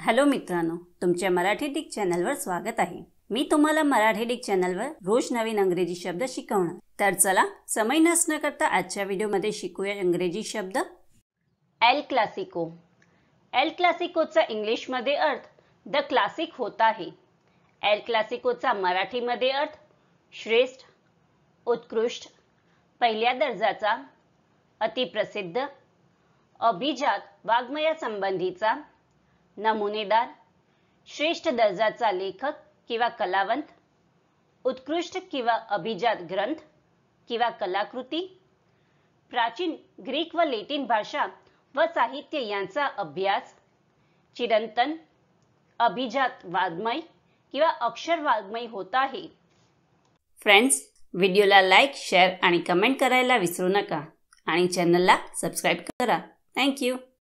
hello मित्रांनो तुमच्या Marathi Dick चॅनलवर स्वागत आहे मी तुम्हाला मराठी डिक चॅनलवर रोज नवीन अंग्रेजी शब्द शिकवणार तर चला समय नसणं करता आजच्या व्हिडिओमध्ये शिकूया इंग्रजी शब्द एल क्लासिको एल क्लासिकोचा इंग्लिशमध्ये अर्थ द क्लासिक होता आहे एल क्लासिकोचा मराठीमध्ये अर्थ श्रेष्ठ उत्कृष्ट पहिल्या दर्जाचा अतिप्रसिद्ध अभिजात वाङ्मयासंबंधीचा नमुनेदार श्रेष्ठ दर्जाचा लेखक किंवा कलावंत उत्कृष्ट किंवा अभिजात ग्रंथ किंवा कलाकृती प्राचीन ग्रीक व लेटिन भाषा व साहित्य यांचा अभ्यास चिरंतन अभिजात वाग्मय किंवा अक्षर वाग्मय होत आहे फ्रेंड्स व्हिडिओला लाईक शेअर आणि कमेंट करायला विसरू नका आणि चॅनलला सबस्क्राईब करा थँक्यू